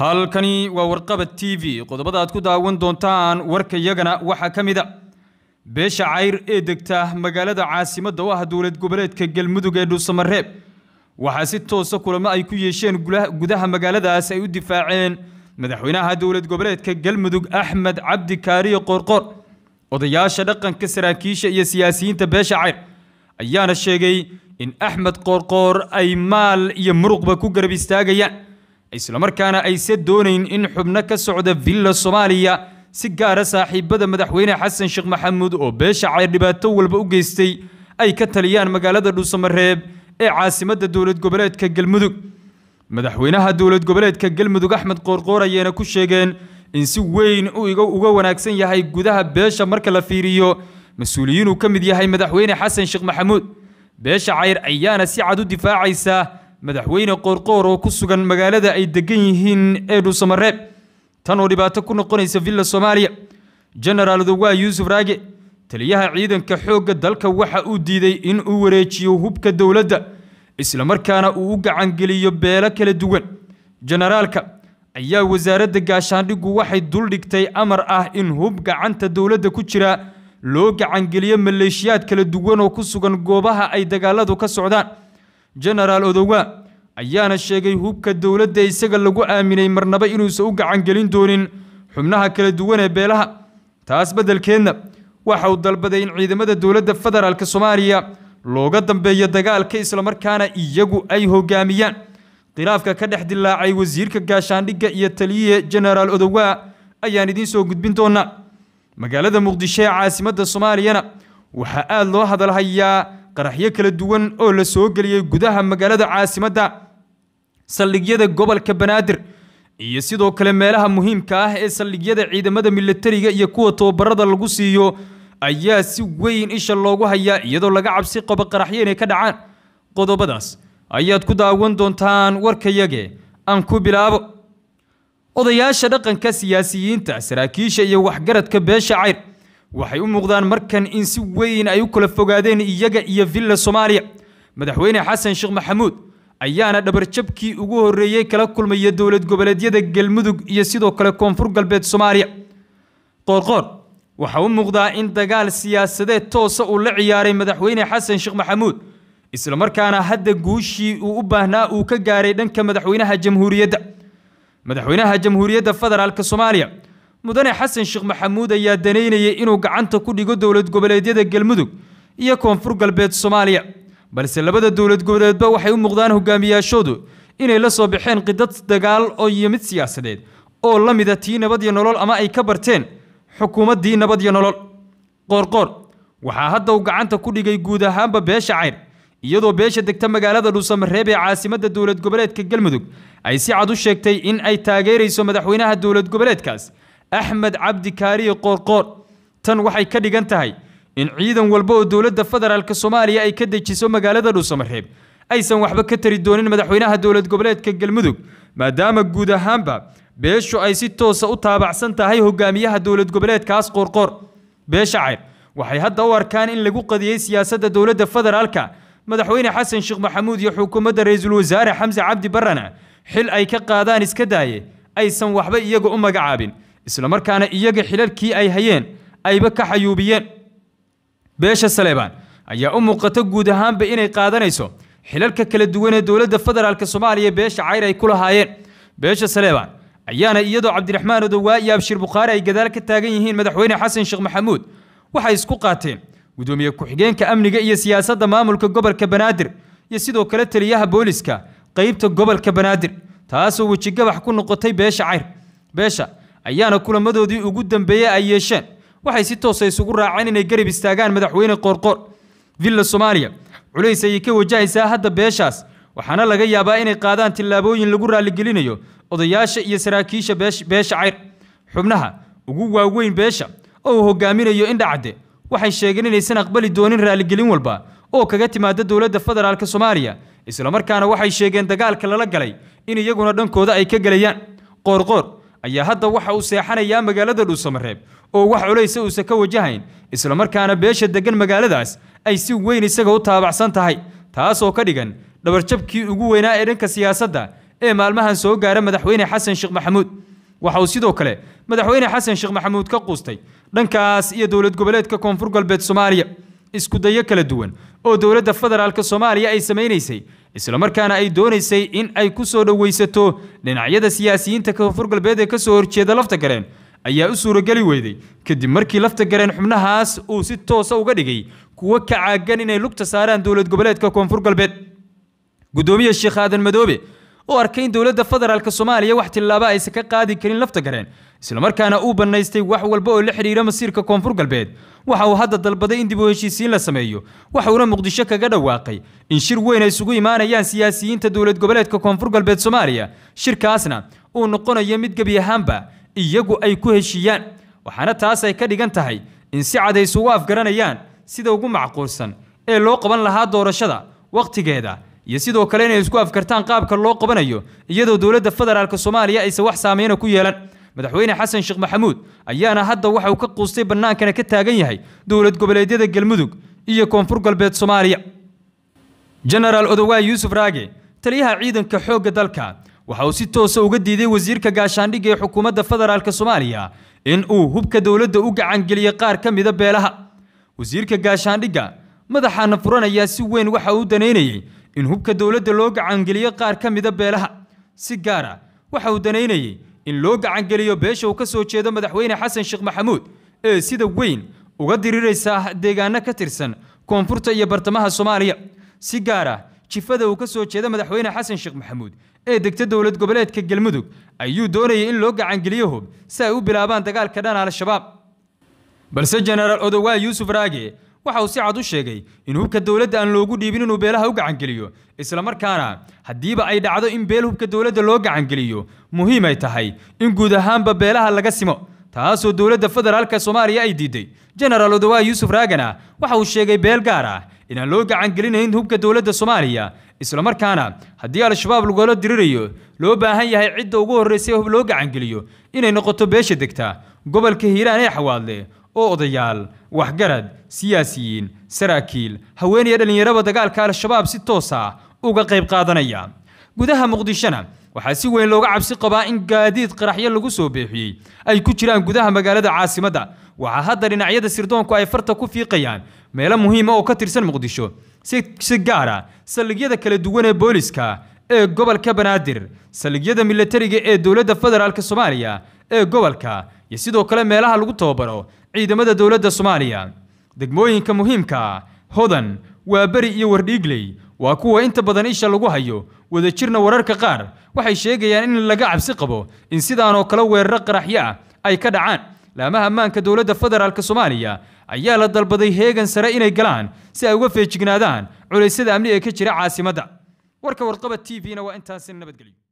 halkani waa warqabad t v qodobada aad ku daawan doontaan warkayagana waxaa ka mid a beesha cayr ee degta magaalada caasimadda u ah dowlad goboleedka galmudug ee dhuusamareeb waxaa si toosa ah kulamo ay ku yeesheen gudaha magaaladaas ay u difaaceen madaxweynaha dowlad goboleedka galmudug axmed cabdi kaariyo qoorqoor odayaasha dhaqanka saraakiisha iyo siyaasiyiinta beesha cayr ayaana sheegay in axmed qoorqoor ay maal iyo muruqba ku garab istaagayaan islamarkaana ayse doonayn in xubno ka socda villa soomaaliya si gaara saaxiibada madaxweyne xasan sheekh maxamuud oo beesha cay dhibaato walba u geystay ay ka taliyaan magaalada dhuusamareeb ee caasimadda dowlad goboleedka galmudug madaxweynaha dowlad goboleedka galmudug axmed qoorqoor ayayna ku sheegeen in si weyn uu uga wanaagsan yahay gudaha beesha marka la fiiriyo mas uuliyiinuu ka mid yahay madaxweyne xasan sheekh maxamuud beesha cayr ayaana si cad u difaacaysaa madaxweyne qoorqoor oo ku sugan magaalada ay deggan yihiin eedhu samareeb tan oo dhibaato ku noqonaysa villa soomaaliya jenaraal dowaa yuusuf raage taliyaha ciidanka xoogga dalka waxa uu diiday in uu wareejiyo hubka dowladda isla markaana uu u gacangeliyo beelo kala duwan jenaraalka ayaa wasaaradda gaashaandhiggu waxay duldhigtay amar ah in hub gacanta dowladda ku jira loo gacangeliyo maleeshiyaad kala duwan oo ku sugan goobaha ay dagaaladu ka socdaan jenaraal odowa ayaana sheegay hubka dowladda isaga lagu aaminay marnaba inuusan u gacangelin doonin xubnaha kala duwan ee beelaha taas beddelkeedna waxa uu dalbaday in ciidamada dowladda federaalka soomaaliya looga dambeeyo dagaalka islamarkaana iyagu ay hogaamiyaan khilaafka ka dhex dilaacay wasiirka gaashaandhigga iyo taliye jenaraal odowa ayaan idiin soo gudbin doonaa magaalada muqdisho ee caasimadda soomaaliyana waxaa aada loo hadalhayaa qaraxyo kala duwan oo la soo geliyey gudaha magaalada caasimadda saldhigyada gobolka banaadir iyo sidoo kale meelaha muhiimka ah ee saldhigyada ciidamada milatariga iyo kuwa tababarada lagu siiyo ayaa si weyn isha loogu hayaa iyadoo laga cabsi qabo qaraxyo inay ka dhacaan qodobadaas ayaad ku daawan doontaan warkayage aan ku bilaabo odayaasha dhaqanka siyaasiyiinta saraakiisha iyo waxgaradka beesha cayr waxay u muuqdaan markan in si weyn ay u kala fogaadeen iyaga iyo villa soomaaliya madaxweyne xasan sheekh maxamuud ayaana dhabarjabkii ugu horreeyey kala kulmaya dowlad goboleedyada galmudug iyo sidoo kale koonfur galbeed soomaaliya qoorqoor waxaa u muuqdaa in dagaal siyaasadeed toosa uu la ciyaaray madaxweyne xasan sheekh maxamuud isla markaana hadda guushii uu u baahnaa uu ka gaaray dhanka madaxweynaha jamhuuriyadda madaxweynaha jamhuuriyadda federaalka soomaaliya mudane xasan sheekh maxamuud ayaa danaynayay inuu gacanta ku dhigo dowlad goboleedyada galmudug iyo koonfur galbeed soomaaliya balse labada dowlad goboleedba waxay u muuqdaan hogaamiyaashoodu inay la soo baxeen qidad dagaal oo iyo mid siyaasadeed oo la mida tii nabad iyo nolol ama ay ka barteen xukuumaddii nabad iyo nolol qoorqoor waxaa hadda uu gacanta ku dhigay guud ahaanba beesha cayr iyadoo beesha degta magaalada dhuusamareeb ee caasimadda dowlad goboleedka galmudug ay si cad u sheegtay in ay taageerayso madaxweynaha dowlad goboleedkaas axmed cabdi kaariyo qoorqoor tan waxay ka dhigan tahay in ciidan walba oo dowladda federaalk soomaaliya ay ka dejiso magaalada dhuusamareeb aysan waxba ka tari doonin madaxweynaha dowlad goboleedka galmudug maadaama guud ahaanba beeshu ay si toosa u taabacsan tahay hogaamiyaha dowlad goboleedkaas qoorqoor beesha cayr waxay hadda u arkaan in lagu qadiyey siyaasadda dowladda federaalka madaxweyne xasan sheekh maxamuud iyo xukuumadda ra-iisul wasaare xamse cabdi barana xil ay ka qaadaan iska daaye aysan waxba iyaga u magacaabin isla markaana iyaga xilalkii ay hayeen ayba ka xayuubiyeen beesha saleebaan ayaa u muuqata guud ahaanba inay qaadanayso xilalka kala duwan ee dowladda federaalk soomaaliya beesha cayr ay ku lahaayeen beesha saleebaan ayaana iyadoo cabdiraxmaan odowaa iyo abshir bukhaari ay gadaal ka taagan yihiin madaxweyne xasan sheekh maxamuud waxay isku qaateen gudoomiye ku-xigeenka amniga iyo siyaasadda maamulka gobolka banaadir iyo sidoo kale taliyaha booliiska qeybta gobolka banaadir taasoo wejigabax ku noqotay beesha cayr beesha ayaana kulamadoodii ugu dambeeyey ay yeesheen waxay si toosa ah isugu raaceen inay garab istaagaan madaxweyne qoorqoor villa soomaaliya culays ayay ka wajahaysaa hadda beeshaas waxaana laga yaabaa inay qaadaan tillaabooyin lagu raalligelinayo odayaasha iyo saraakiisha beesha cayr xubnaha ugu waaweyn beesha oo uu hogaaminayo indhacadde waxay sheegeen inaysan aqbali doonin raalligelin walba oo kaga timaada dowladda federaalk soomaaliya islamarkaana waxay sheegeen dagaalka lala galay in iyaguna dhankooda ay ka gelayaan qoorqoor ayaa hadda waxa uu seexanayaa magaalada dhuusamareeb oo wax culaysa ah uusan ka wajahayn isla markaana beesha deggan magaaladaas ay si weyn isaga u taabacsan tahay taasoo ka dhigan dhabarjabkii ugu weynaa ee dhanka siyaasadda ee maalmahan soo gaara madaxweyne xasan sheekh maxamuud waxa uu sidoo kale madaxweyne xasan sheekh maxamuud ka quustay dhankaas iyo dowlad goboleedka koonfur galbeed soomaaliya iskudayo kala duwan oo dowladda federaalk soomaaliya ay samaynaysay islamarkaana ay doonaysay in ay ku soo dhoweysato dhinacyada siyaasiyiinta koonfur galbeed ee ka soo horjeeda lafta gareen ayaa u suurageli weyday kadib markii lafta gareen xubnahaas uu si toosa uga dhigay kuwo ka caagan inay lugta saaraan dowlad goboleedka koonfur galbeed gudoomiye sheekh aadan madoobe oo arkay in dowladda federaalk soomaaliya wax tillaaba aysan ka qaadi karin lafta gareen islamarkaana uu bannaystay wax walba oo la xidhiidha masiirka koonfur galbeed waxa uu hadda dalbaday in dib u heshiisiin la sameeyo waxuuna muqdisho kaga dhawaaqay in shir weyn ay isugu imaanayaan siyaasiyiinta dowlad goboleedka koonfur galbeed soomaaliya shirkaasna uu noqonayo mid gebi ahaanba iyagu ay ku heshiiyaan waxaana taas ay ka dhigan tahay in si cad ay isugu afgaranayaan sida ugu macquulsan ee loo qaban lahaa doorashada waqhtigeeda iyo sidoo kale inay isku afkartaan qaabka loo qabanayo iyadoo dowladda federaalk soomaaliya aysan wax saameyna ku yeelan madaxweyne xasan sheekh maxamuud ayaana hadda waxa uu ka quustay bannaankana ka taagan yahay dowlad goboleedyada galmudug iyo koonfur galbeed soomaaliya jenaraal odowaay yuusuf raage taliyaha ciidanka xoogga dalka waxa uu si toosa uga diiday wasiirka gaashaandhigga ee xukuumadda federaalk soomaaliya in uu hubka dowladda u gacangeliyo qaar ka mida beelaha wasiirka gaashaandhigga madaxaana ayaa si weyn waxa uu danaynayey in hubka dowladda loo gacangeliyo qaar ka mida beelaha si gaar ah waxa uu danaynayay in loo gacangeliyo beesha uu ka soo jeedo madaxweyne xasan sheekh maxamuud ee sida weyn uga diriraysa deegaano ka tirsan koonfurta iyo bartamaha soomaaliya si gaar ah jifada uu ka soo jeeda madaxweyne xasan sheekh maxamuud ee degta dowlad goboleedka galmudug ayuu doonayay in loo gacangeliyo hub si ay u bilaabaan dagaalka dhan al-shabaab balse jenaraal odowaa yuusuf raage waxa uu si cad u sheegay in hubka dowladda aan loogu dhiibin inuu beelaha u gacangeliyo islamarkaana haddiiba ay dhacdo in beel hubka dowladda loo gacangeliyo muhiim ay tahay in guud ahaanba beelaha laga simo taasoo dowladda federaalka soomaaliya ay diiday jenaraal odawaay yuusuf raagana waxa uu sheegay beel gaar ah inaan loo gacangelinayn hubka dowladda soomaaliya islamarkaana haddii al-shabaab lagoola dirirayo loo baahan yahay cidda ugu horraysa hub loo gacangeliyo inay noqoto beesha degta gobolka hiiraan ee xawaadle oo odayaal waxgarad siyaasiyiin saraakiil haweenaya dhallinyaraba dagaalka al-shabaab si toosa ah uga qayb qaadanaya gudaha muqdishona waxaa si weyn looga cabsi qabaa in gaadiid qaraxyo lagu soo beexiyey ay ku jiraan gudaha magaalada caasimadda waxaa hadda dhinacyada sirdoonku ay farta ku fiiqayaan meelo muhiima ah oo ka tirsan muqdisho si gaara saldhigyada kala duwan ee booliiska ee gobolka banaadir saldhigyada milatariga ee dowladda federaalk soomaaliya ee gobolka iyo sidoo kale meelaha lagu tababaro ciidamada dowladda soomaaliya degmooyinka muhiimka ah hodan waa beri iyo wardhiigley waa kuwa inta badan isha lagu hayo wada jirna wararka qaar waxay sheegayaan in laga cabsi qabo in sidaanoo kale weeraro qaraxyo ah ay ka dhacaan laamaha ammaanka dowladda federaalk soomaaliya ayaa la dalbaday heegan sare inay galaan si ay uga feejignaadaan culaysyada amni ee ka jira caasimadda warka warqaba t v-na waa intaasi nabadgelyo